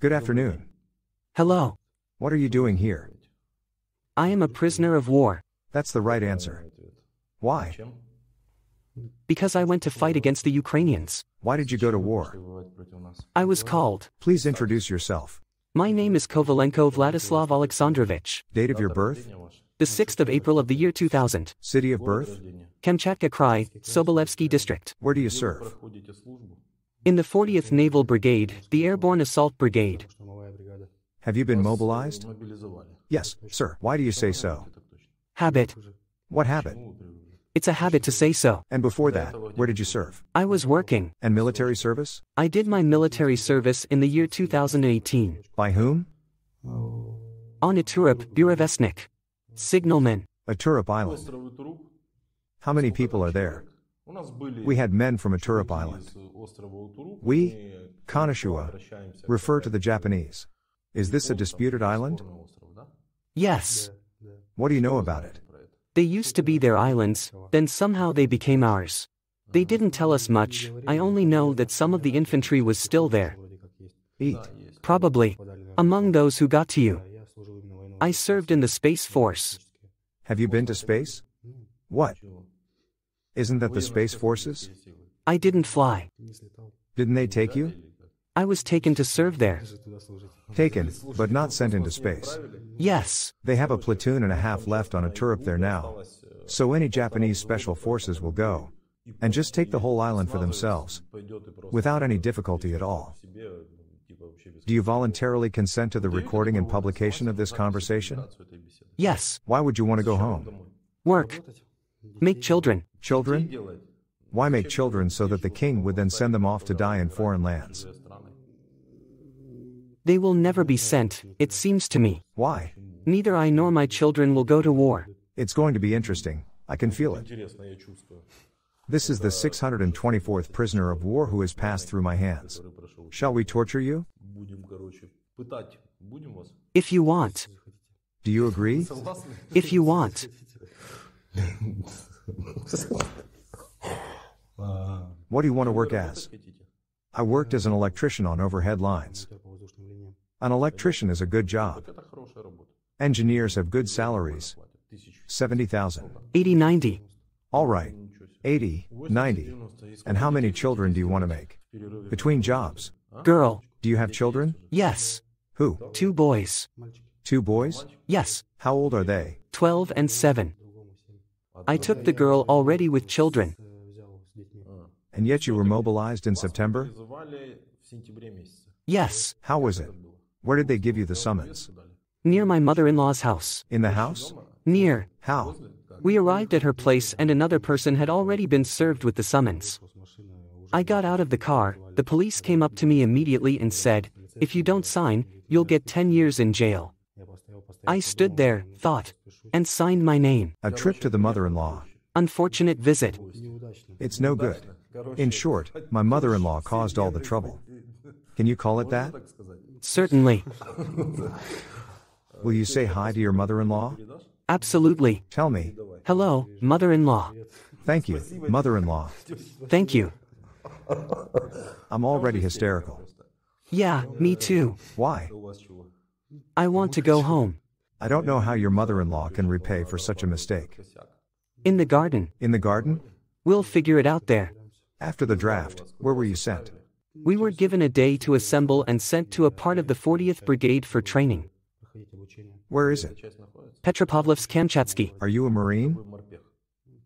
Good afternoon. Hello. What are you doing here? I am a prisoner of war. That's the right answer. Why? Because I went to fight against the Ukrainians. Why did you go to war? I was called. Please introduce yourself. My name is Kovalenko Vladislav Alexandrovich. Date of your birth? The 6th of April of the year 2000. City of birth? Kamchatka Krai, Sobolevsky District. Where do you serve? In the 40th Naval Brigade, the Airborne Assault Brigade. Have you been mobilized? Yes, sir. Why do you say so? Habit. What habit? It's a habit to say so. And before that, where did you serve? I was working. And military service? I did my military service in the year 2018. By whom? On Iturup, Burevestnik. Signalman. Iturup Island. How many people are there? We had men from Aturup Island. We, Kanashua, refer to the Japanese. Is this a disputed island? Yes. What do you know about it? They used to be their islands, then somehow they became ours. They didn't tell us much, I only know that some of the infantry was still there. Eat. Probably. Among those who got to you. I served in the Space Force. Have you been to space? What? Isn't that the Space Forces? I didn't fly. Didn't they take you? I was taken to serve there. Taken, but not sent into space. Yes. They have a platoon and a half left on a tour up there now. So any Japanese special forces will go and just take the whole island for themselves without any difficulty at all. Do you voluntarily consent to the recording and publication of this conversation? Yes. Why would you want to go home? Work. Make children. Children? Why make children so that the king would then send them off to die in foreign lands? They will never be sent, it seems to me. Why? Neither I nor my children will go to war. It's going to be interesting, I can feel it. This is the 624th prisoner of war who has passed through my hands. Shall we torture you? If you want. Do you agree? If you want what do you want to work as? I worked as an electrician on overhead lines. An electrician is a good job. Engineers have good salaries. 70,000. 80, 90. All right. 80, 90. And how many children do you want to make? Between jobs. Girl. Do you have children? Yes. Who? Two boys. Two boys? Yes. How old are they? 12 and 7. I took the girl already with children. And yet you were mobilized in September? Yes. How was it? Where did they give you the summons? Near my mother in law's house. In the house? Near. How? We arrived at her place and another person had already been served with the summons. I got out of the car, the police came up to me immediately and said, If you don't sign, you'll get 10 years in jail. I stood there, thought, and signed my name. A trip to the mother in law. Unfortunate visit. It's no good. In short, my mother in law caused all the trouble. Can you call it that? Certainly. Will you say hi to your mother in law? Absolutely. Tell me. Hello, mother in law. Thank you, mother in law. Thank you. I'm already hysterical. Yeah, me too. Why? I want to go home. I don't know how your mother in law can repay for such a mistake. In the garden. In the garden? We'll figure it out there. After the draft, where were you sent? We were given a day to assemble and sent to a part of the 40th Brigade for training. Where is it? Petropavlovsk Kamchatsky. Are you a Marine?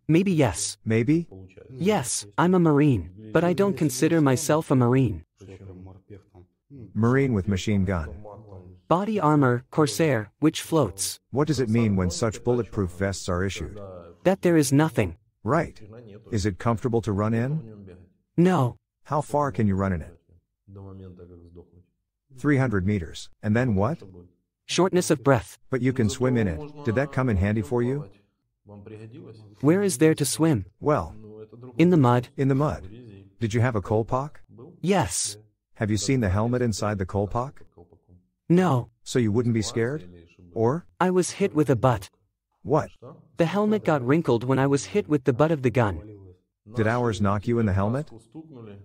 Maybe yes. Maybe? Yes, I'm a Marine, but I don't consider myself a Marine. Marine with machine gun body armor, corsair, which floats. What does it mean when such bulletproof vests are issued? That there is nothing. Right. Is it comfortable to run in? No. How far can you run in it? 300 meters. And then what? Shortness of breath. But you can swim in it. Did that come in handy for you? Where is there to swim? Well, in the mud. In the mud. Did you have a kolpak? Yes. Have you seen the helmet inside the kolpak? No. So you wouldn't be scared? Or? I was hit with a butt. What? The helmet got wrinkled when I was hit with the butt of the gun. Did ours knock you in the helmet?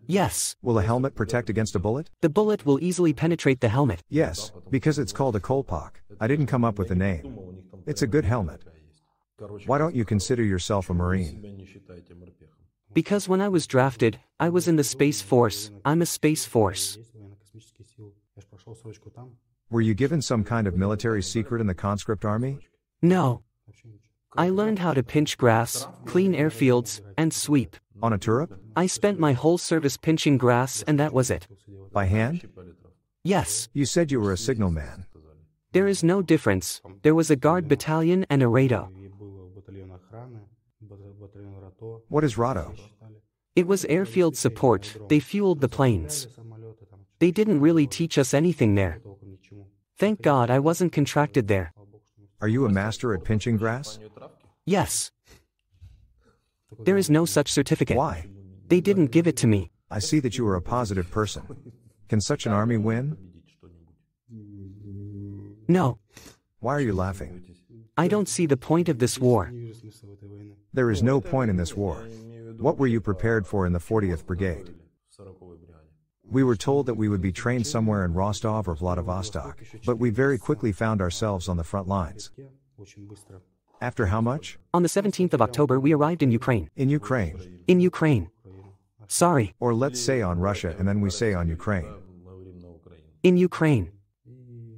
Yes. Will a helmet protect against a bullet? The bullet will easily penetrate the helmet. Yes, because it's called a Kolpak. I didn't come up with the name. It's a good helmet. Why don't you consider yourself a Marine? Because when I was drafted, I was in the Space Force. I'm a Space Force. Were you given some kind of military secret in the conscript army? No. I learned how to pinch grass, clean airfields, and sweep. On a turret? I spent my whole service pinching grass and that was it. By hand? Yes. You said you were a signalman. There is no difference. There was a guard battalion and a Rado. What is Rado? It was airfield support, they fueled the planes. They didn't really teach us anything there. Thank God I wasn't contracted there. Are you a master at pinching grass? Yes. There is no such certificate. Why? They didn't give it to me. I see that you are a positive person. Can such an army win? No. Why are you laughing? I don't see the point of this war. There is no point in this war. What were you prepared for in the 40th Brigade? We were told that we would be trained somewhere in Rostov or Vladivostok, but we very quickly found ourselves on the front lines. After how much? On the 17th of October, we arrived in Ukraine. In Ukraine. In Ukraine. Sorry. Or let's say on Russia and then we say on Ukraine. In Ukraine.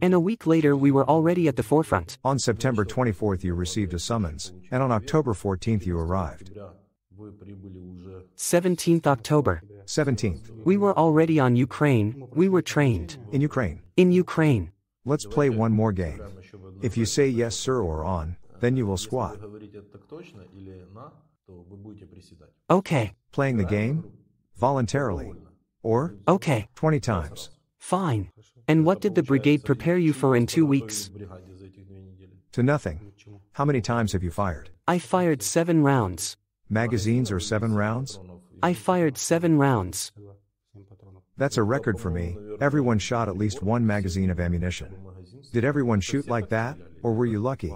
And a week later, we were already at the forefront. On September 24th, you received a summons, and on October 14th, you arrived. 17th October. 17th. We were already on Ukraine, we were trained. In Ukraine. In Ukraine. Let's play one more game. If you say yes sir or on, then you will squat. Okay. Playing the game? Voluntarily. Or? Okay. 20 times. Fine. And what did the brigade prepare you for in two weeks? To nothing. How many times have you fired? I fired seven rounds. Magazines or seven rounds? I fired seven rounds. That's a record for me. Everyone shot at least one magazine of ammunition. Did everyone shoot like that, or were you lucky?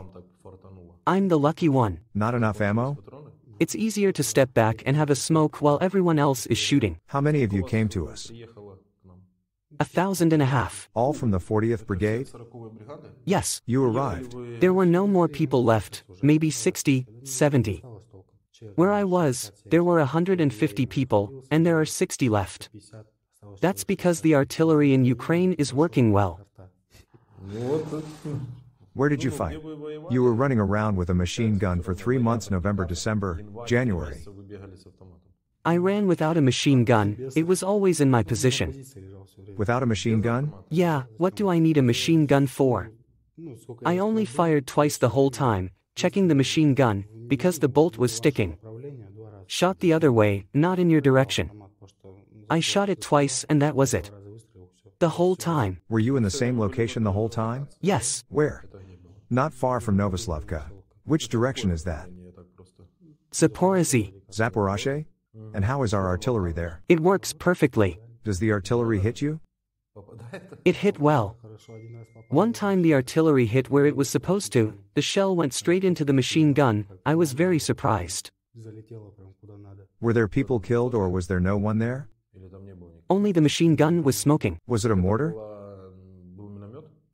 I'm the lucky one. Not enough ammo? It's easier to step back and have a smoke while everyone else is shooting. How many of you came to us? A thousand and a half. All from the 40th Brigade? Yes. You arrived. There were no more people left, maybe 60, 70. Where I was, there were 150 people, and there are 60 left. That's because the artillery in Ukraine is working well. Where did you fight? You were running around with a machine gun for three months November, December, January. I ran without a machine gun, it was always in my position. Without a machine gun? Yeah, what do I need a machine gun for? I only fired twice the whole time, checking the machine gun, because the bolt was sticking. Shot the other way, not in your direction. I shot it twice and that was it. The whole time. Were you in the same location the whole time? Yes. Where? Not far from Novoslavka. Which direction is that? Zaporozhye. Zaporozhye? And how is our artillery there? It works perfectly. Does the artillery hit you? It hit well. One time the artillery hit where it was supposed to, the shell went straight into the machine gun, I was very surprised. Were there people killed or was there no one there? Only the machine gun was smoking. Was it a mortar?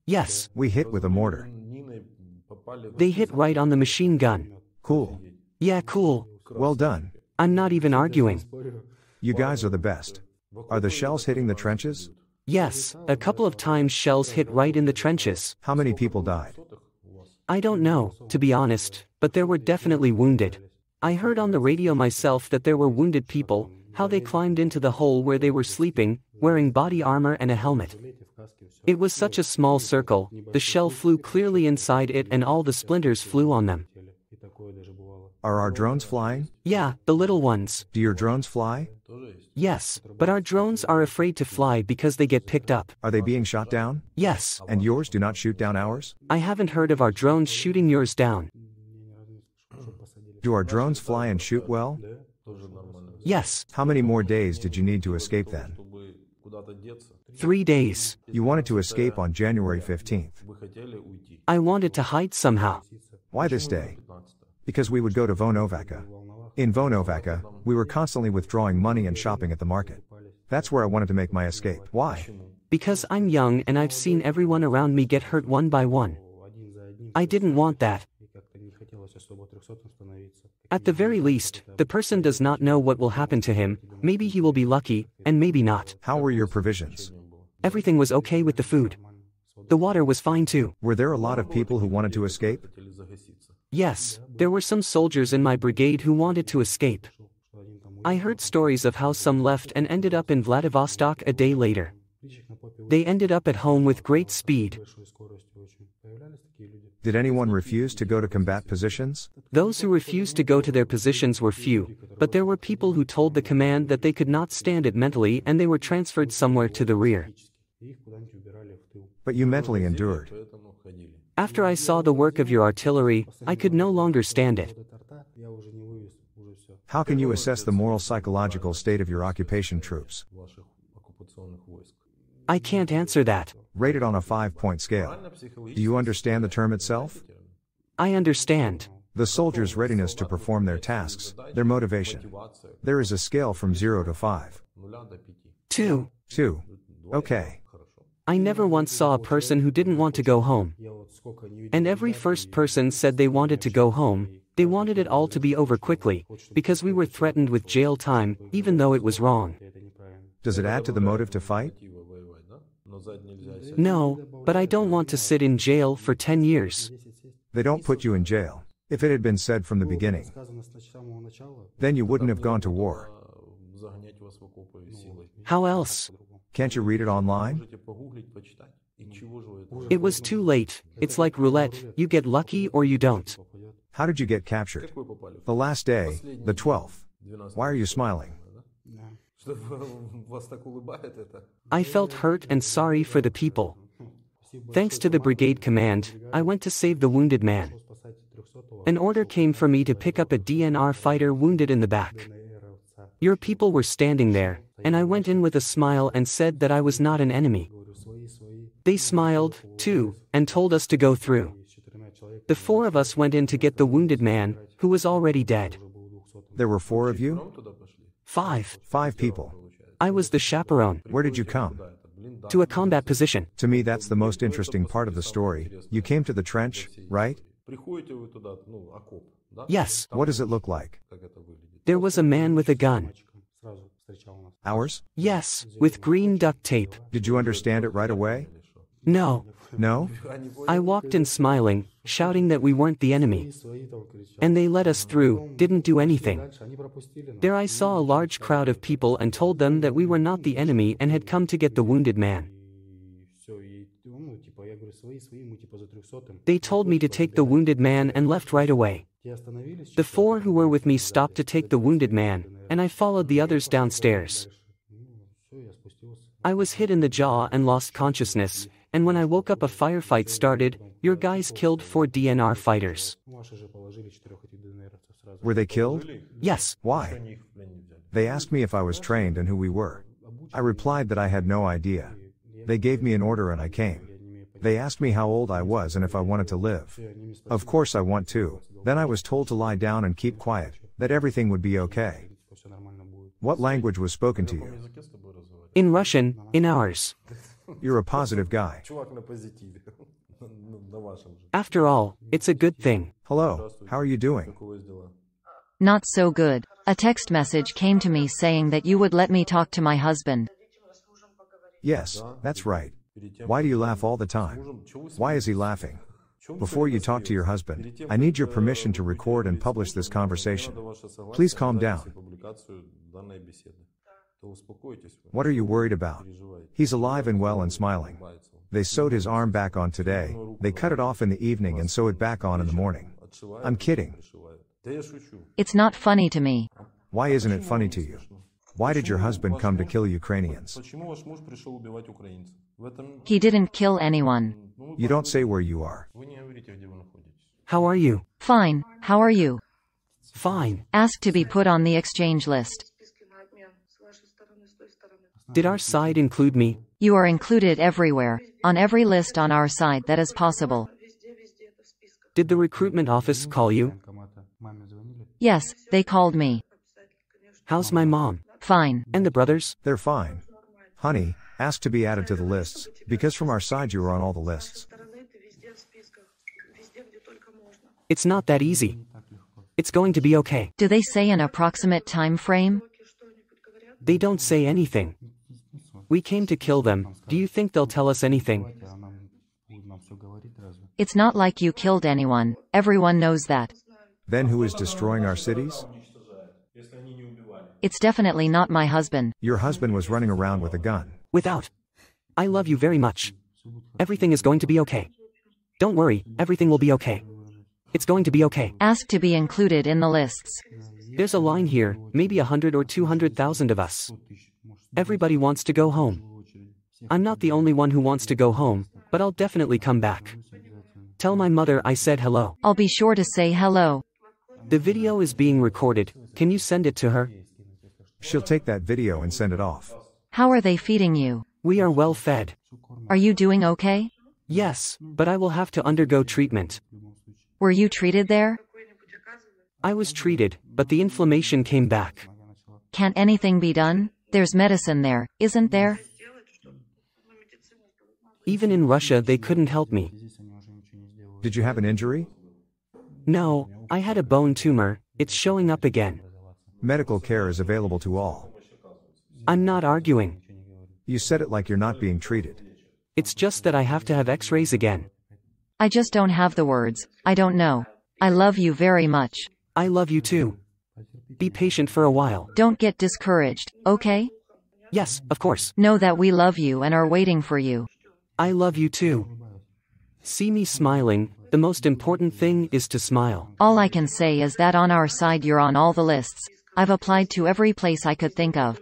Yes. We hit with a mortar. They hit right on the machine gun. Cool. Yeah, cool. Well done. I'm not even arguing. You guys are the best. Are the shells hitting the trenches? Yes, a couple of times shells hit right in the trenches. How many people died? I don't know, to be honest, but there were definitely wounded. I heard on the radio myself that there were wounded people, how they climbed into the hole where they were sleeping, wearing body armor and a helmet. It was such a small circle, the shell flew clearly inside it and all the splinters flew on them. Are our drones flying? Yeah, the little ones. Do your drones fly? Yes, but our drones are afraid to fly because they get picked up. Are they being shot down? Yes. And yours do not shoot down ours? I haven't heard of our drones shooting yours down. Do our drones fly and shoot well? Yes. How many more days did you need to escape then? Three days. You wanted to escape on January 15th. I wanted to hide somehow. Why this day? Because we would go to Vonovaca. In Vonovaca, we were constantly withdrawing money and shopping at the market. That's where I wanted to make my escape. Why? Because I'm young and I've seen everyone around me get hurt one by one. I didn't want that. At the very least, the person does not know what will happen to him, maybe he will be lucky, and maybe not. How were your provisions? Everything was okay with the food. The water was fine too. Were there a lot of people who wanted to escape? Yes, there were some soldiers in my brigade who wanted to escape. I heard stories of how some left and ended up in Vladivostok a day later. They ended up at home with great speed. Did anyone refuse to go to combat positions? Those who refused to go to their positions were few, but there were people who told the command that they could not stand it mentally and they were transferred somewhere to the rear. But you mentally endured. After I saw the work of your artillery, I could no longer stand it. How can you assess the moral psychological state of your occupation troops? I can't answer that. Rate it on a five point scale. Do you understand the term itself? I understand. The soldiers' readiness to perform their tasks, their motivation. There is a scale from 0 to 5. 2. 2. Okay. I never once saw a person who didn't want to go home. And every first person said they wanted to go home, they wanted it all to be over quickly, because we were threatened with jail time, even though it was wrong. Does it add to the motive to fight? No, but I don't want to sit in jail for 10 years. They don't put you in jail. If it had been said from the beginning, then you wouldn't have gone to war. How else? Can't you read it online? It was too late. It's like roulette, you get lucky or you don't. How did you get captured? The last day, the 12th. Why are you smiling? I felt hurt and sorry for the people. Thanks to the brigade command, I went to save the wounded man. An order came for me to pick up a DNR fighter wounded in the back. Your people were standing there, and I went in with a smile and said that I was not an enemy. They smiled, too, and told us to go through. The four of us went in to get the wounded man, who was already dead. There were four of you? Five. Five people. I was the chaperone. Where did you come? To a combat position. To me, that's the most interesting part of the story. You came to the trench, right? Yes. What does it look like? There was a man with a gun. Ours? Yes, with green duct tape. Did you understand it right away? No. No? I walked in smiling, shouting that we weren't the enemy. And they let us through, didn't do anything. There I saw a large crowd of people and told them that we were not the enemy and had come to get the wounded man. They told me to take the wounded man and left right away. The four who were with me stopped to take the wounded man, and I followed the others downstairs. I was hit in the jaw and lost consciousness, and when I woke up a firefight started, your guys killed four DNR fighters. Were they killed? Yes. Why? They asked me if I was trained and who we were. I replied that I had no idea. They gave me an order and I came. They asked me how old I was and if I wanted to live. Of course I want to, then I was told to lie down and keep quiet, that everything would be okay. What language was spoken to you? In Russian, in ours. You're a positive guy. After all, it's a good thing. Hello, how are you doing? Not so good. A text message came to me saying that you would let me talk to my husband. Yes, that's right. Why do you laugh all the time? Why is he laughing? Before you talk to your husband, I need your permission to record and publish this conversation. Please calm down. What are you worried about? He's alive and well and smiling. They sewed his arm back on today, they cut it off in the evening and sew it back on in the morning. I'm kidding. It's not funny to me. Why isn't it funny to you? Why did your husband come to kill Ukrainians? He didn't kill anyone. You don't say where you are. How are you? Fine, how are you? Fine. Ask to be put on the exchange list. Did our side include me? You are included everywhere, on every list on our side that is possible. Did the recruitment office call you? Yes, they called me. How's my mom? Fine. And the brothers? They're fine. Honey, ask to be added to the lists, because from our side you are on all the lists. It's not that easy. It's going to be okay. Do they say an approximate time frame? They don't say anything. We came to kill them. Do you think they'll tell us anything? It's not like you killed anyone. Everyone knows that. Then who is destroying our cities? It's definitely not my husband. Your husband was running around with a gun. Without. I love you very much. Everything is going to be okay. Don't worry, everything will be okay. It's going to be okay. Ask to be included in the lists. There's a line here, maybe a hundred or two hundred thousand of us. Everybody wants to go home. I'm not the only one who wants to go home, but I'll definitely come back. Tell my mother I said hello. I'll be sure to say hello. The video is being recorded, can you send it to her? She'll take that video and send it off. How are they feeding you? We are well fed. Are you doing okay? Yes, but I will have to undergo treatment. Were you treated there? I was treated, but the inflammation came back. Can't anything be done? There's medicine there, isn't there? Even in Russia, they couldn't help me. Did you have an injury? No, I had a bone tumor, it's showing up again. Medical care is available to all. I'm not arguing. You said it like you're not being treated. It's just that I have to have x rays again. I just don't have the words. I don't know. I love you very much. I love you too. Be patient for a while. Don't get discouraged, okay? Yes, of course. Know that we love you and are waiting for you. I love you too. See me smiling, the most important thing is to smile. All I can say is that on our side you're on all the lists. I've applied to every place I could think of.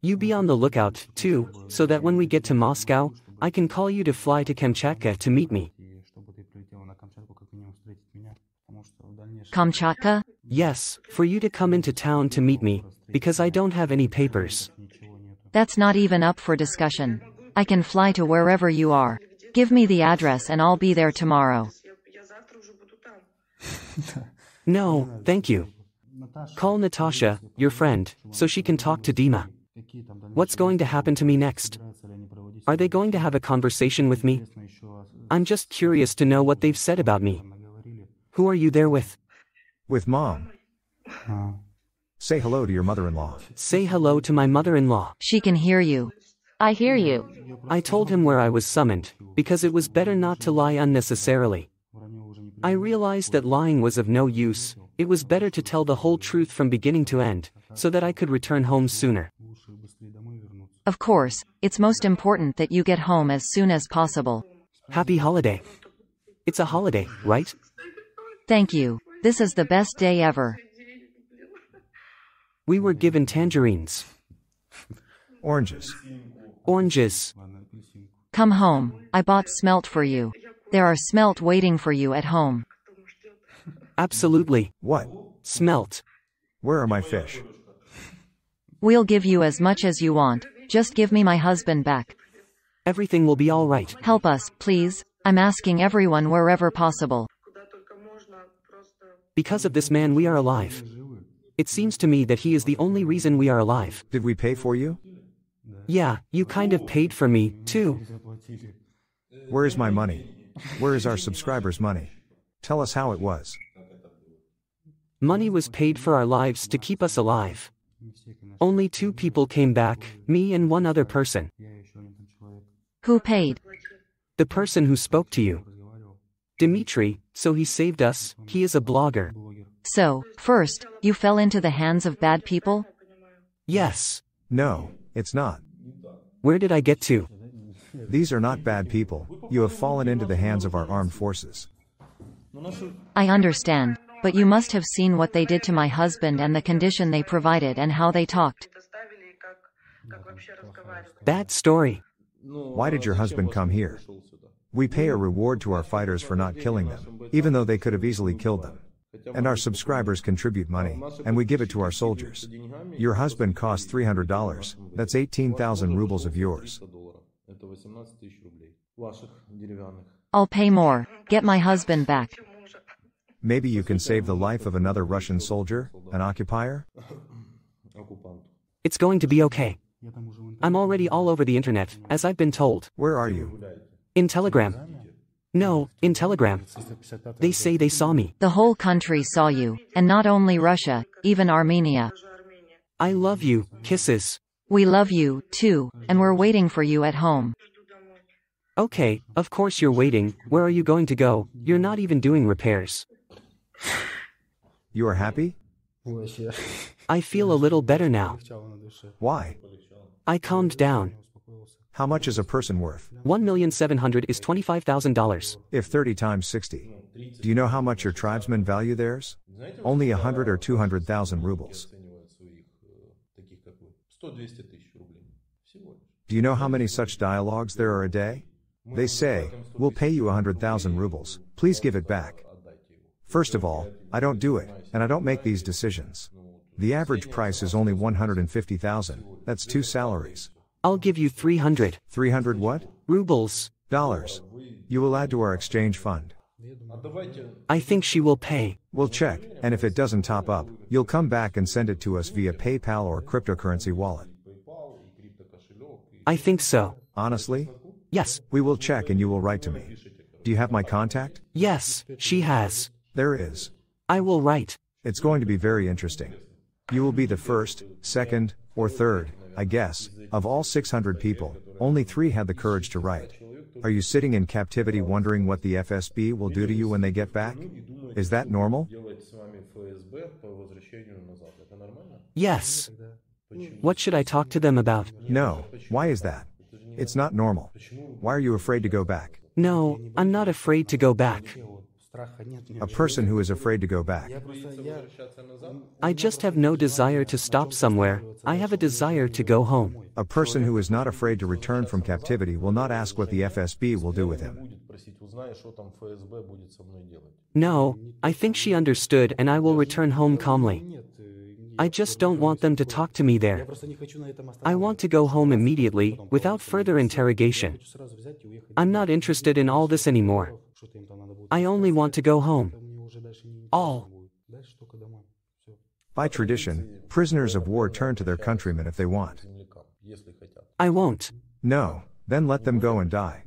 You be on the lookout, too, so that when we get to Moscow, I can call you to fly to Kamchatka to meet me. Kamchatka? Yes, for you to come into town to meet me, because I don't have any papers. That's not even up for discussion. I can fly to wherever you are. Give me the address and I'll be there tomorrow. no, thank you. Call Natasha, your friend, so she can talk to Dima. What's going to happen to me next? Are they going to have a conversation with me? I'm just curious to know what they've said about me. Who are you there with? With mom. Say hello to your mother in law. Say hello to my mother in law. She can hear you. I hear you. I told him where I was summoned, because it was better not to lie unnecessarily. I realized that lying was of no use, it was better to tell the whole truth from beginning to end, so that I could return home sooner. Of course, it's most important that you get home as soon as possible. Happy holiday. It's a holiday, right? Thank you. This is the best day ever. We were given tangerines. Oranges. Oranges. Come home. I bought smelt for you. There are smelt waiting for you at home. Absolutely. What? Smelt. Where are my fish? We'll give you as much as you want. Just give me my husband back. Everything will be all right. Help us, please. I'm asking everyone wherever possible. Because of this man we are alive. It seems to me that he is the only reason we are alive. Did we pay for you? Yeah, you kind of paid for me, too. Where is my money? Where is our subscribers' money? Tell us how it was. Money was paid for our lives to keep us alive. Only two people came back, me and one other person. Who paid? The person who spoke to you. Dimitri, so he saved us, he is a blogger. So, first, you fell into the hands of bad people? Yes. No, it's not. Where did I get to? These are not bad people, you have fallen into the hands of our armed forces. I understand. But you must have seen what they did to my husband and the condition they provided and how they talked. Bad story. Why did your husband come here? We pay a reward to our fighters for not killing them, even though they could have easily killed them. And our subscribers contribute money, and we give it to our soldiers. Your husband cost $300, that's 18,000 rubles of yours. I'll pay more, get my husband back. Maybe you can save the life of another Russian soldier, an occupier? It's going to be okay. I'm already all over the internet, as I've been told. Where are you? In Telegram. No, in Telegram. They say they saw me. The whole country saw you, and not only Russia, even Armenia. I love you, kisses. We love you, too, and we're waiting for you at home. Okay, of course you're waiting, where are you going to go, you're not even doing repairs. You are happy? I feel a little better now. Why? I calmed down. How much is a person worth? 1,700 is $25,000. If 30 times 60. Do you know how much your tribesmen value theirs? Only 100 or 200,000 rubles. Do you know how many such dialogues there are a day? They say, we'll pay you 100,000 rubles, please give it back. First of all, I don't do it, and I don't make these decisions. The average price is only 150,000. That's two salaries. I'll give you 300. 300 what? Rubles. Dollars. You will add to our exchange fund. I think she will pay. We'll check, and if it doesn't top up, you'll come back and send it to us via PayPal or cryptocurrency wallet. I think so. Honestly? Yes. We will check and you will write to me. Do you have my contact? Yes, she has. There is. I will write. It's going to be very interesting. You will be the first, second, or third, I guess, of all 600 people, only three had the courage to write. Are you sitting in captivity wondering what the FSB will do to you when they get back? Is that normal? Yes. What should I talk to them about? No, why is that? It's not normal. Why are you afraid to go back? No, I'm not afraid to go back. A person who is afraid to go back. I just have no desire to stop somewhere, I have a desire to go home. A person who is not afraid to return from captivity will not ask what the FSB will do with him. No, I think she understood and I will return home calmly. I just don't want them to talk to me there. I want to go home immediately, without further interrogation. I'm not interested in all this anymore. I only want to go home. All. By tradition, prisoners of war turn to their countrymen if they want. I won't. No, then let them go and die.